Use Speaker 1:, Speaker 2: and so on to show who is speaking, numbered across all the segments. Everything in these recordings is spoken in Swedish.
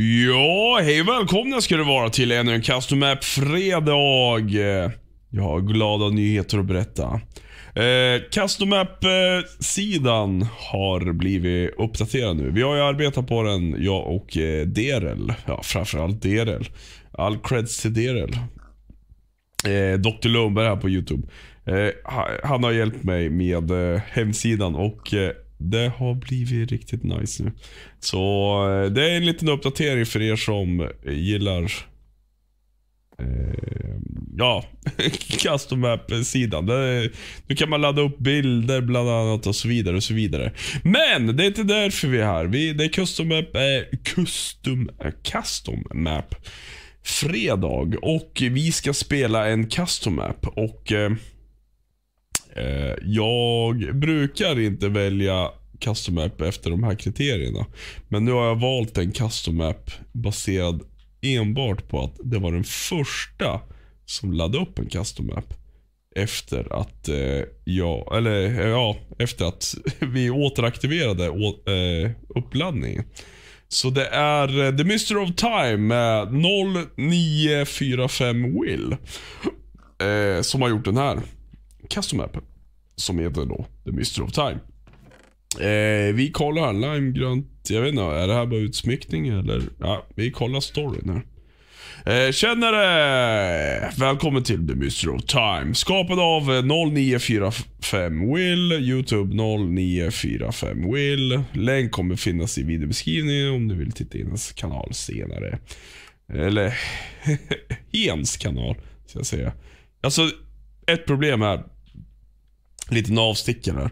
Speaker 1: Ja, hej och välkomna ska det vara till ännu en Custom Map Fredag. Jag har glada nyheter att berätta. Eh, Custom Map-sidan eh, har blivit uppdaterad nu. Vi har ju arbetat på den, jag och eh, DRL. Ja, framförallt DRL. All creds till DRL. Eh, Dr Lundberg här på YouTube. Eh, han har hjälpt mig med eh, hemsidan och eh, det har blivit riktigt nice nu. Så eh, det är en liten uppdatering för er som gillar eh, Ja, custom app-sidan. Nu kan man ladda upp bilder bland annat och så vidare. och så vidare. Men det är inte därför vi är här. Vi, det är custom map, eh, custom, custom map fredag och vi ska spela en custom map. Och, eh, Eh, jag brukar inte välja custom map efter de här kriterierna. Men nu har jag valt en custom map. baserad enbart på att det var den första som laddade upp en custom map. Efter att eh, jag, eller eh, ja, efter att vi återaktiverade å, eh, uppladdningen. Så det är eh, The Mystery of Time 0945 Will. som har gjort den här custom app som heter då The Mystery of Time. Eh, vi kollar limegrönt. Jag vet inte, är det här bara utsmyckning eller? Ja, vi kollar storyn här. Eh, tjenare! Välkommen till The Mystery of Time. Skapad av 0945 Will, Youtube 0945 Will. Länk kommer finnas i videobeskrivningen om du vill titta in hans kanal senare. Eller, Hens kanal, ska jag säga. Alltså, ett problem är liten avstickare.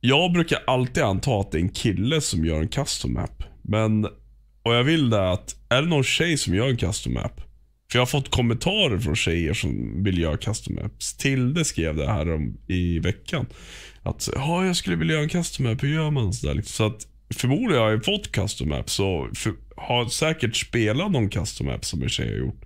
Speaker 1: Jag brukar alltid anta att det är en kille som gör en custom map. Men och jag vill det att, är det någon tjej som gör en custom map? För jag har fått kommentarer från tjejer som vill göra custom maps. Tilde skrev det här om, i veckan. Att, ja jag skulle vilja göra en custom map, hur gör man? Så, liksom. så att förmodligen har jag fått custom maps och för, har säkert spelat någon custom map som en tjej har gjort.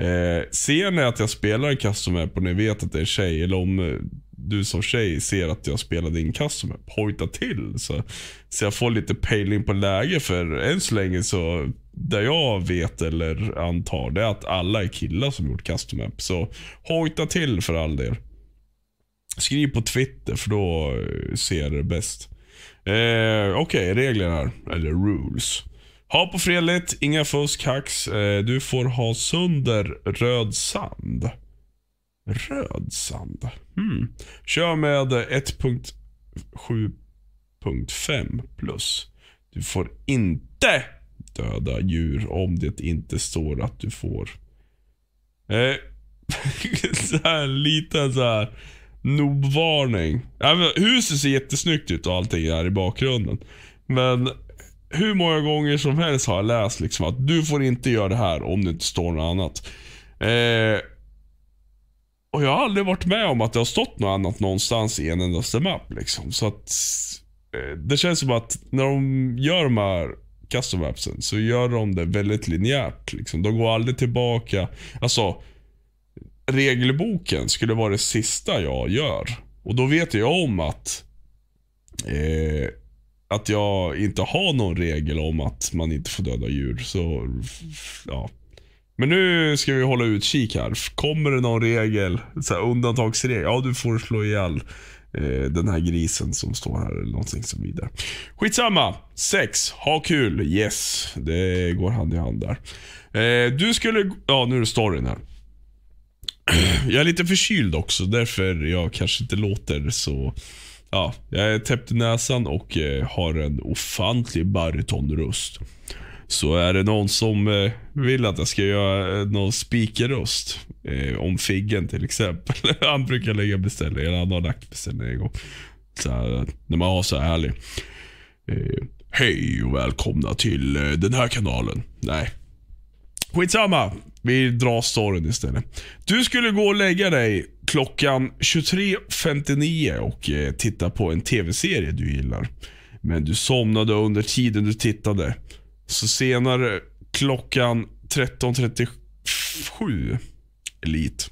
Speaker 1: Eh, ser ni att jag spelar en Custom map och ni vet att det är en tjej, eller om eh, du som tjej ser att jag spelar din Custom map hojta till. Så, så jag får lite pejling på läge för än så länge så, där jag vet eller antar, det är att alla är killar som gjort Custom app. Så hojta till för all del. Skriv på Twitter för då eh, ser jag det bäst. Eh, Okej, okay, regler Eller rules. Ha på fredligt, inga fusk, hax. Eh, du får ha sönder röd sand. Röd sand? Hmm. Kör med 1.7.5 plus. Du får inte döda djur om det inte står att du får. Eh, så här, lite så här nobvarning. Huset ser jättesnyggt ut och allting där i bakgrunden. Men hur många gånger som helst har jag läst liksom att du får inte göra det här om det inte står något annat. Eh, och jag har aldrig varit med om att det har stått något annat någonstans i en endaste mapp. Liksom. Så att, eh, det känns som att när de gör de här custom mapsen så gör de det väldigt linjärt. Liksom. De går aldrig tillbaka. Alltså, regelboken skulle vara det sista jag gör. Och då vet jag om att eh, att jag inte har någon regel om att man inte får döda djur. Så, ja. Men nu ska vi hålla utkik här. Kommer det någon regel? Så här, undantagsregel? Ja, du får slå ihjäl eh, den här grisen som står här eller någonting som vidare. Skitsamma. Sex. Ha kul. Yes. Det går hand i hand där. Eh, du skulle... Ja, nu är det storyn här. Jag är lite förkyld också, därför jag kanske inte låter så Ja, jag är täppt i näsan och eh, har en ofantlig barytonröst. Så är det någon som eh, vill att jag ska göra eh, någon speakerröst om Figgen till exempel. Han brukar lägga beställning, eller han har lagt beställning en gång. Så här, när man har så härlig. Hej och välkomna till den här kanalen. Nej. Skitsamma. Vi drar storyn istället. Du skulle gå och lägga dig klockan 23.59 och eh, titta på en tv-serie du gillar. Men du somnade under tiden du tittade. Så senare klockan 13.37 Elite.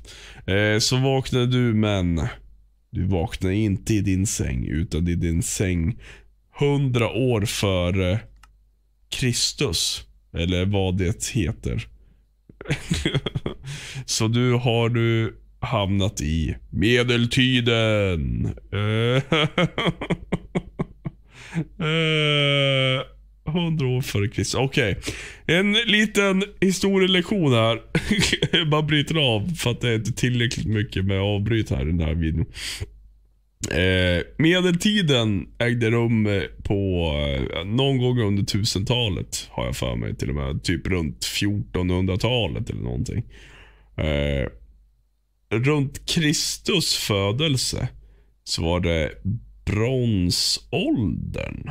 Speaker 1: Eh, så vaknade du men du vaknade inte i din säng utan i din säng 100 år före Kristus. Eller vad det heter. Så nu har du hamnat i medeltiden. Eh, eh, hundra år före Kristus. Okej. Okay. En liten historielektion här. Jag Bara bryter av för att det är inte tillräckligt mycket med avbryt här i den här videon. Eh, medeltiden ägde rum eh, på eh, någon gång under 1000-talet har jag för mig. Till och med typ runt 1400-talet eller någonting. Eh, runt Kristus födelse så var det bronsåldern.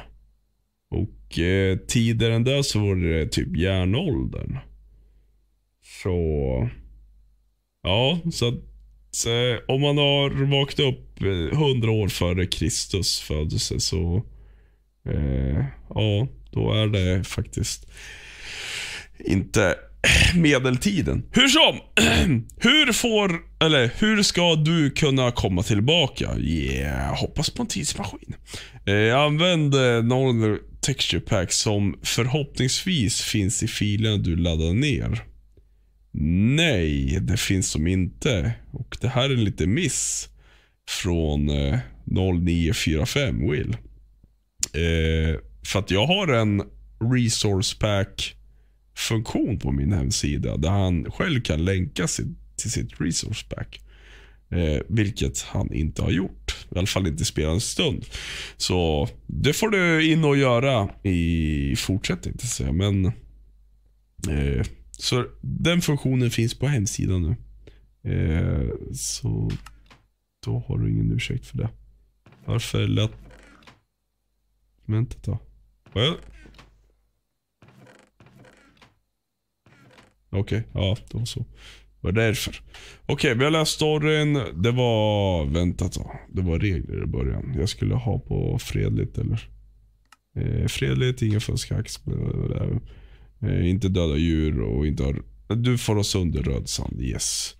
Speaker 1: Och eh, tidigare än det så var det typ järnåldern. Så... Ja, så så eh, om man har vaknat upp 100 eh, år före Kristus födelse så eh, ja, då är det faktiskt inte medeltiden. Hur som! hur får, eller hur ska du kunna komma tillbaka? Yeah, hoppas på en tidsmaskin. Eh, använd eh, någon texture pack som förhoppningsvis finns i filen du laddar ner. Nej, det finns som inte. Och det här är en liten miss från eh, 0945 Will. Eh, för att jag har en resource pack funktion på min hemsida där han själv kan länka sin, till sitt resource pack. Eh, vilket han inte har gjort. I alla fall inte spelat en stund. Så det får du in och göra i fortsättningen. Men eh, så den funktionen finns på hemsidan nu. Eh, så då har du ingen ursäkt för det. Varför lät... Vänta då. Well. Okej, okay, ja det var så. Det var därför. Okej, okay, vi har läst storyn. Det var... Vänta ett tag. Det var regler i början. Jag skulle ha på fredligt eller... Eh, fredligt, inga fusk, Eh, inte döda djur och inte ha... Du får ha sönder röd sand. Yes.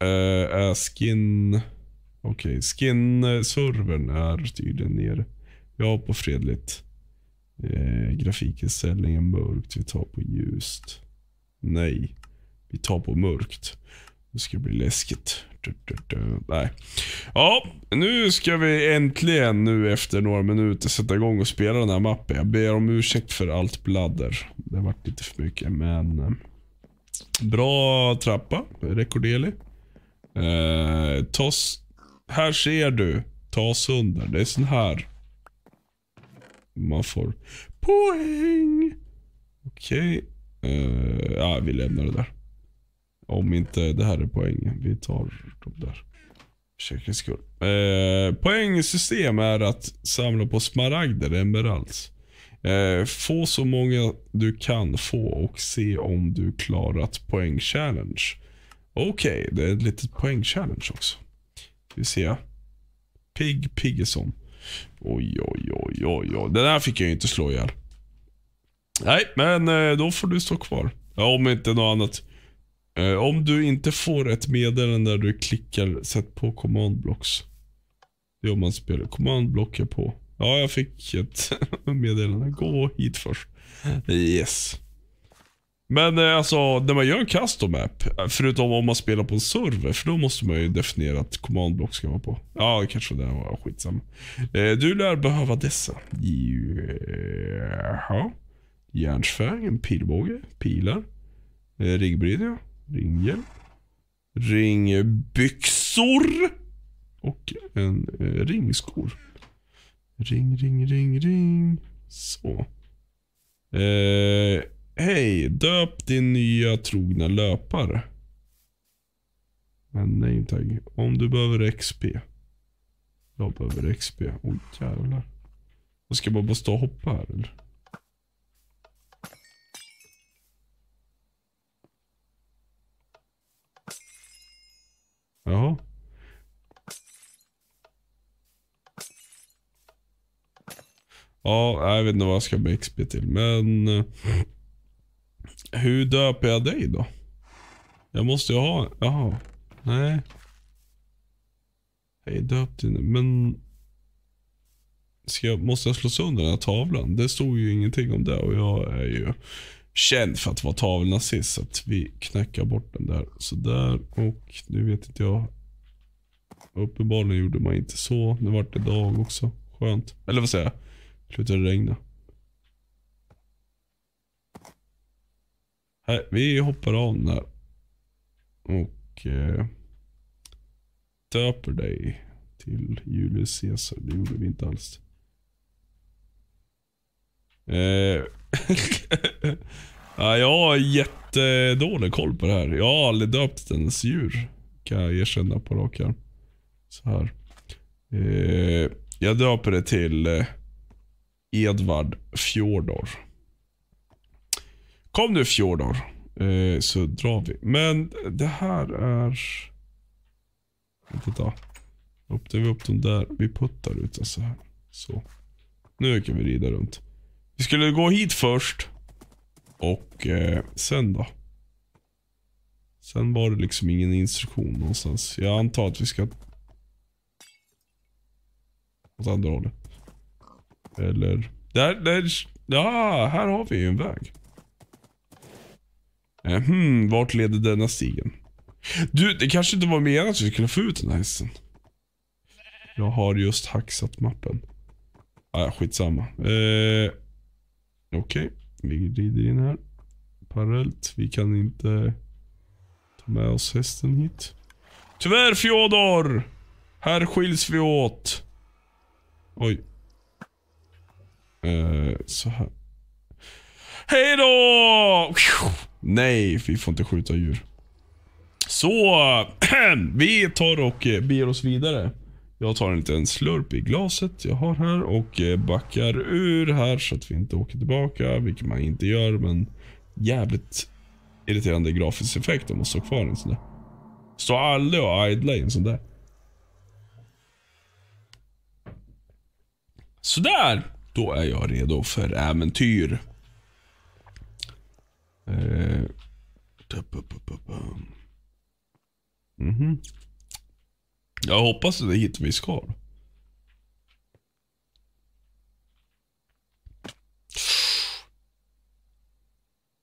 Speaker 1: Eh, eh skin... Okej, okay. skin-servern är tydligen nere. Ja, på fredligt. Eh, grafikinställningen mörkt. Vi tar på ljust. Nej. Vi tar på mörkt. Det ska bli läskigt. Nej. Ja, nu ska vi äntligen nu efter några minuter sätta igång och spela den här mappen. Jag ber om ursäkt för allt bladder. Det har varit lite för mycket, men... Eh, bra trappa, rekorderlig. Eh, tas... Här ser du. Ta sönder. Det är sån här. Man får poäng. Okej. Okay. Eh, ja, vi lämnar det där. Om inte det här är poängen. Vi tar de där. För skull. Eh, poängsystem är att samla på smaragder, emeralds. Eh, få så många du kan få och se om du klarat poängchallenge. Okej, okay, det är ett litet poängchallenge också. Vi ser. Pig Piggison. Oj, oj, oj, oj, oj. Den här fick jag ju inte slå ihjäl. Nej, men eh, då får du stå kvar. Ja, om inte något annat. Eh, om du inte får ett meddelande där du klickar, sätt på command blocks. Det är om man spelar. Command block är på. Ja, jag fick ett meddelande. Gå hit först. Yes. Men eh, alltså, när man gör en custom app, förutom om man spelar på en server, för då måste man ju definiera att command block ska vara på. Ja, kanske det var skitsamma. Eh, du lär behöva dessa. Jaha. Järnsfärg, en pilbåge, pilar, riggbrytning. Ringhjälp. Ringbyxor. Och en eh, ringskor. Ring, ring, ring, ring. Så. Eh, Hej, döp din nya trogna löpare. Men nej tack. Om du behöver XP. Jag behöver XP. Oj jävlar. ska bara, bara stå och hoppa här eller? Jaha. Ja, jag vet inte vad jag ska med XP till, men... Eh, hur döper jag dig då? Jag måste ju ha... Jaha. Nej. Hej, döpt inne. Men... Ska jag, måste jag slå sönder den här tavlan? Det stod ju ingenting om det och jag är ju känd för att vara tavelnazist. Så att vi knackar bort den där. Sådär. Och nu vet inte jag. Uppenbarligen gjorde man inte så. Nu vart det dag också. Skönt. Eller vad säger jag? Slutade regna. Nej, vi hoppar av den här. Och eh, döper dig till Julius Caesar. Det gjorde vi inte alls. Eh. ja, jag har jättedålig koll på det här. Jag har aldrig döpt ens djur. Kan jag erkänna på rak arm. Så här. Eh. Jag döper det till eh, Edvard Fjordor. Kom nu Fjordor. Eh, så drar vi. Men det här är... Vänta. Då. vi upp dem där. Vi puttar ut den så här. Så. Nu kan vi rida runt. Vi skulle gå hit först. Och eh, sen då? Sen var det liksom ingen instruktion någonstans. Jag antar att vi ska... Åt andra hållet. Eller... Där, där... Ja, här har vi ju en väg. Hmm, vart leder denna stigen? Du, det kanske inte var meningen att vi skulle få ut den här hästen. Jag har just hacksat mappen. Ah, skitsamma. Eh... Okej, okay. vi rider in här. Parallellt. Vi kan inte ta med oss hästen hit. Tyvärr Fjodor! Här skiljs vi åt. Oj. Uh, så här. Hej då! Nej, vi får inte skjuta djur. Så, vi tar och eh, beger oss vidare. Jag tar en liten slurp i glaset jag har här och eh, backar ur här så att vi inte åker tillbaka, vilket man inte gör, men jävligt irriterande grafisk effekt om man står kvar i en sån där. Stå aldrig och idla i en sån där. Sådär! Då är jag redo för äventyr. Eh. Mm -hmm. Jag hoppas att det är hit vi ska.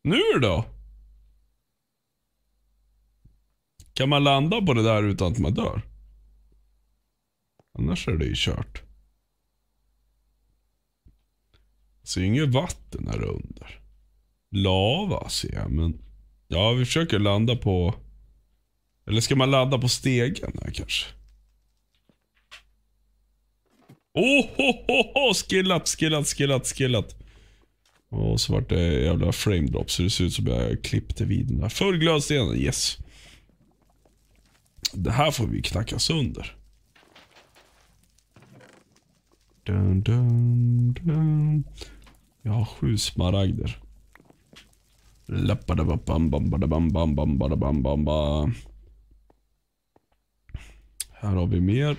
Speaker 1: Nu då? Kan man landa på det där utan att man dör? Annars är det ju kört. Jag Ser inget vatten här under. Lava ser jag, men... Ja, vi försöker landa på... Eller ska man landa på stegen här kanske? Oh, oh, oh, oh, skillat, skillat, skillat, skillat. Och så vart det jävla frame drop så det ser ut som jag klippte vid den där. Full glödsten, yes. Det här får vi knacka sönder. Dun, dun, dun. Jag har sju smaragder. Här har vi mer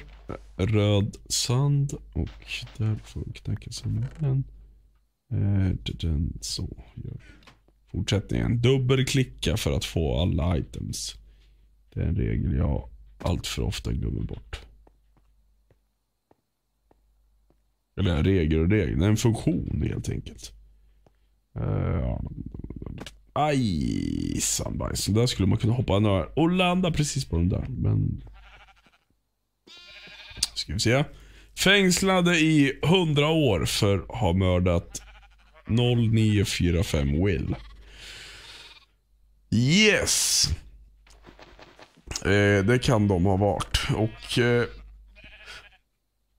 Speaker 1: röd sand och där får vi knäcka cementen. Eh, den så. Fortsättningen. Dubbelklicka för att få alla items. Det är en regel jag allt för ofta glömmer bort. Eller regel och regel. Det är en funktion helt enkelt. Uh, aj, sandbajs. Där skulle man kunna hoppa några och landa precis på den där. Men ska vi se. Fängslade i 100 år för att ha mördat 0945 Will. Yes. Eh, det kan de ha varit. Och eh,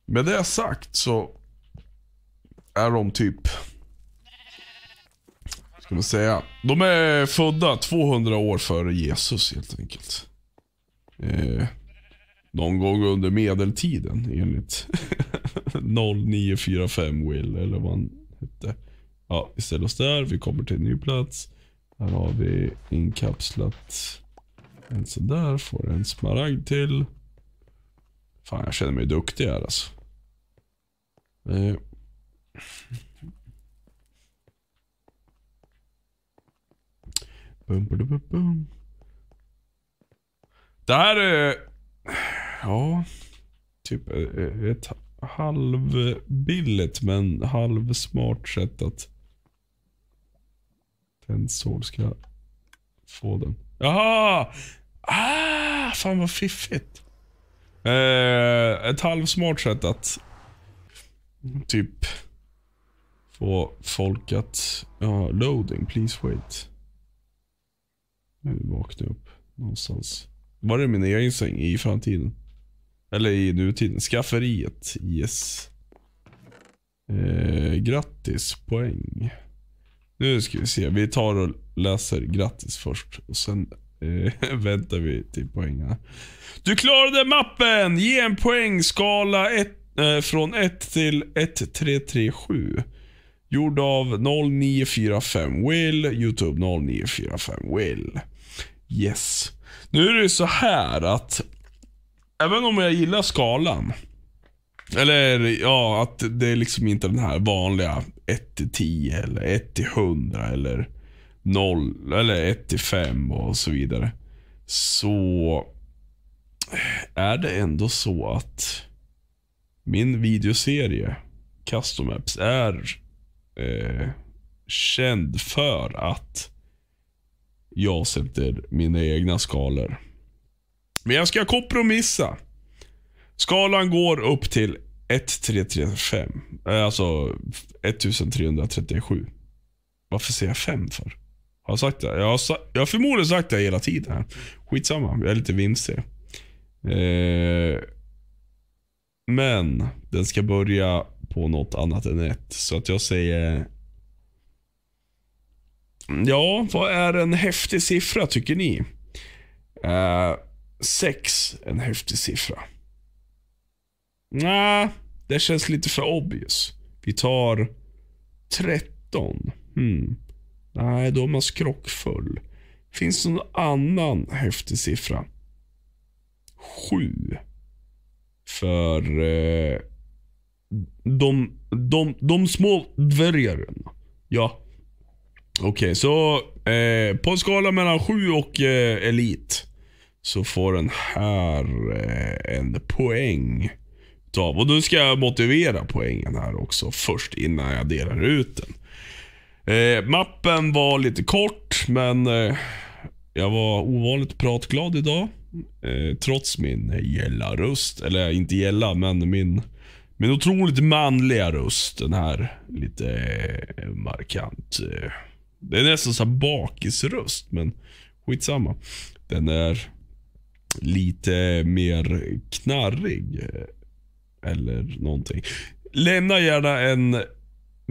Speaker 1: Med det sagt så är de typ... Ska man säga. De är födda 200 år före Jesus helt enkelt. Eh, någon gång under medeltiden enligt 0945 Will eller vad han hette. Ja, vi ställer oss där, vi kommer till en ny plats. Här har vi inkapslat en sådär, får en smaragd till. Fan, jag känner mig duktig här alltså. Eh. Bum, bum, bum, bum. Det här är... Eh. Ja, typ eh, eh, ett halvbilligt men halvsmart sätt att Tendsol ska få den. Jaha! Ah, fan vad fiffigt. Eh, ett halvsmart sätt att typ få folk att... Ja, loading, please wait. Nu vaknar jag upp någonstans. Var det min egen säng i framtiden? Eller i nutiden. Skafferiet. Yes. Eh, grattis. Poäng. Nu ska vi se. Vi tar och läser grattis först. Och sen eh, väntar vi till poängen. Du klarade mappen! Ge en poängskala ett, eh, från 1 till 1337. Gjord av 0945 Will. Youtube 0945 Will. Yes. Nu är det så här att även om jag gillar skalan. Eller ja, att det är liksom inte den här vanliga 1 10 eller 1 100 eller 0 eller 1 5 och så vidare. Så är det ändå så att min videoserie Custom Apps är eh, känd för att jag sätter mina egna skalor. Men jag ska kompromissa. Skalan går upp till 1335. Eh, alltså 1337. Varför säger jag 5 för? Har jag sagt det? Jag har, jag har förmodligen sagt det hela tiden. Skitsamma, jag är lite vimsig. Eh, men den ska börja på något annat än ett. Så att jag säger... Ja, vad är en häftig siffra tycker ni? Eh, 6. en häftig siffra? Nej, det känns lite för obvious. Vi tar 13. Hmm. Nej, då är man skrockfull. Finns det någon annan häftig siffra? 7. För eh, de, de, de små dvärgarna. Ja. Okej, okay, så eh, på en skala mellan 7 och eh, elit så får den här eh, en poäng. och nu ska jag motivera poängen här också först innan jag delar ut den. Eh, mappen var lite kort, men eh, jag var ovanligt pratglad idag. Eh, trots min gälla röst. Eller inte gälla, men min, min otroligt manliga röst. Den här lite eh, markant. Eh, det är nästan så bakisröst, men skitsamma. Den är lite mer knarrig. Eh, eller någonting. Lämna gärna en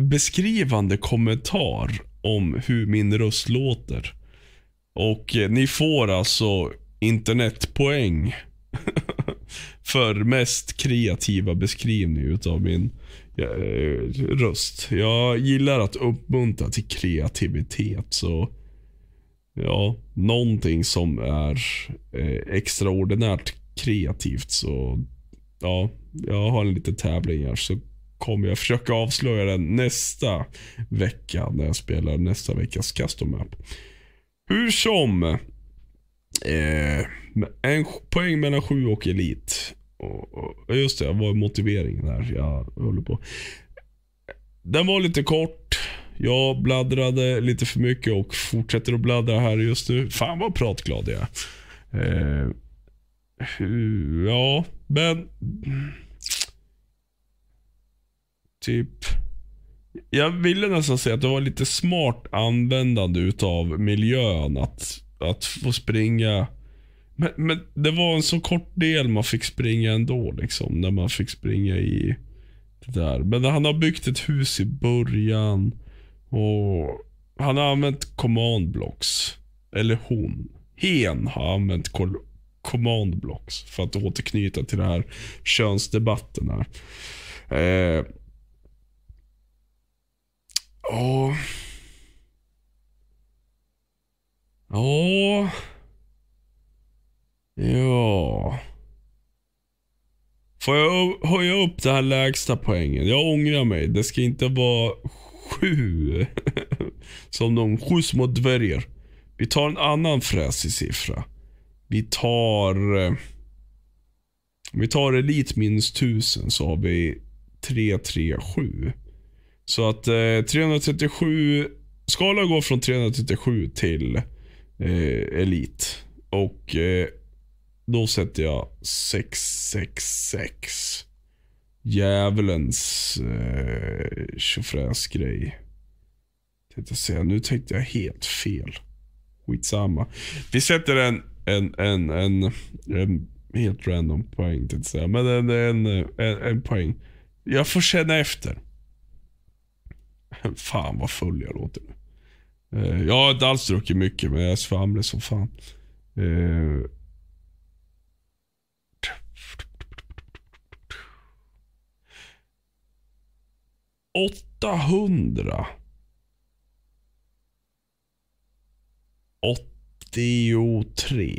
Speaker 1: beskrivande kommentar om hur min röst låter. Och eh, ni får alltså internetpoäng. för mest kreativa beskrivning utav min eh, röst. Jag gillar att uppmuntra till kreativitet. så ja, någonting som är eh, extraordinärt kreativt så ja, jag har en liten tävling här så kommer jag försöka avslöja den nästa vecka när jag spelar nästa veckas custom map. Hur som. Eh, en poäng mellan 7 och elit. just det, vad är motiveringen här? Jag håller på. Den var lite kort. Jag bladdrade lite för mycket och fortsätter att bladdra här just nu. Fan vad pratglad jag är. Eh, ja, men... Typ... Jag ville nästan säga att det var lite smart användande utav miljön. Att, att få springa. Men, men det var en så kort del man fick springa ändå. Liksom, när man fick springa i det där. Men han har byggt ett hus i början. Och han har använt command blocks. Eller hon. Hen har använt command blocks. För att återknyta till den här könsdebatten här. Eh. Ja. Ja. Ja. Får jag höja upp det här lägsta poängen? Jag ångrar mig. Det ska inte vara sju. Som de sju små dvärgar. Vi tar en annan fräsig siffra. Vi tar... Om eh, vi tar elit minst 1000 så har vi 337. Så att eh, 337, skalan går från 337 till eh, elit. Och eh, då sätter jag 666 djävulens eh, tjofräsgrej. nu tänkte jag helt fel. Skitsamma. Vi sätter en, en, en, en, en helt random poäng tänkte jag säga. Men en, en, en, en poäng. Jag får känna efter. Fan vad full jag låter nu. Eh, jag har inte alls druckit mycket, men jag svamlar som fan. Eh, 800. 83.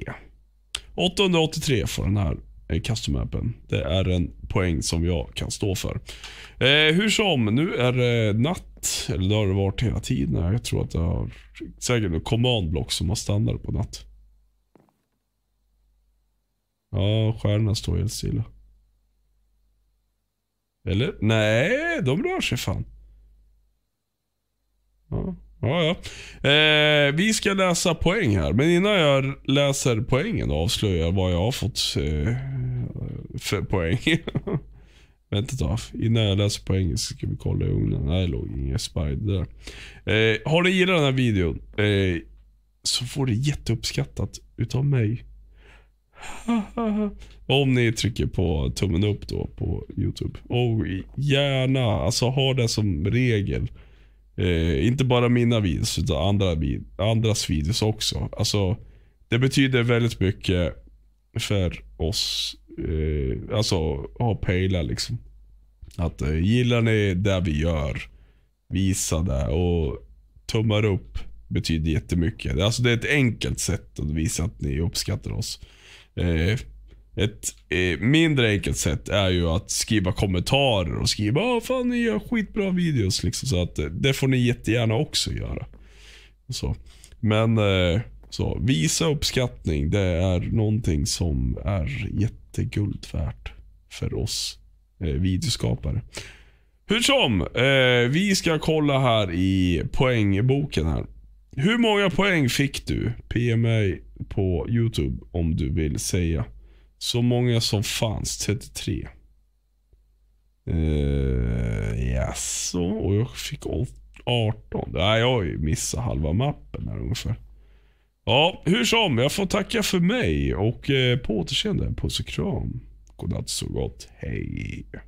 Speaker 1: 883 får den här eh, custom appen. Det är en poäng som jag kan stå för. Eh, hur som, nu är det natt. Eller det har det varit hela tiden. Jag tror att det har säkert något command som har standard på natt. Ja, stjärnorna står helt stilla. Eller? Nej, de rör sig fan. Ja, ja. ja. Eh, vi ska läsa poäng här. Men innan jag läser poängen och avslöjar vad jag har fått eh, för poäng. Vänta ett tag. Innan jag läser poängen ska vi kolla i ugnen. Nej, det låg ingen spider där. Eh, har ni gillat den här videon eh, så får det jätteuppskattat utav mig. Om ni trycker på tummen upp då på Youtube. Och gärna, alltså ha det som regel. Eh, inte bara mina videos utan andra, andras videos också. Alltså, det betyder väldigt mycket för oss. Eh, alltså ha pejlar liksom. Att eh, gillar ni det vi gör, visa det och tummar upp betyder jättemycket. Alltså det är ett enkelt sätt att visa att ni uppskattar oss. Eh, ett eh, mindre enkelt sätt är ju att skriva kommentarer och skriva Åh, ah, fan ni gör skitbra videos. Liksom, så att, eh, det får ni jättegärna också göra. Så. Men eh, så, visa uppskattning. Det är någonting som är jätteguld värt för oss eh, videoskapare. Hur som, eh, vi ska kolla här i poängboken. här. Hur många poäng fick du? PMA på Youtube om du vill säga. Så många som fanns, 33. Uh, Jaså, och jag fick 18. Nej, jag har ju missat halva mappen här ungefär. Ja, hur som. Jag får tacka för mig och eh, på återseende. Puss och kram. Godnatt så gott. Hej.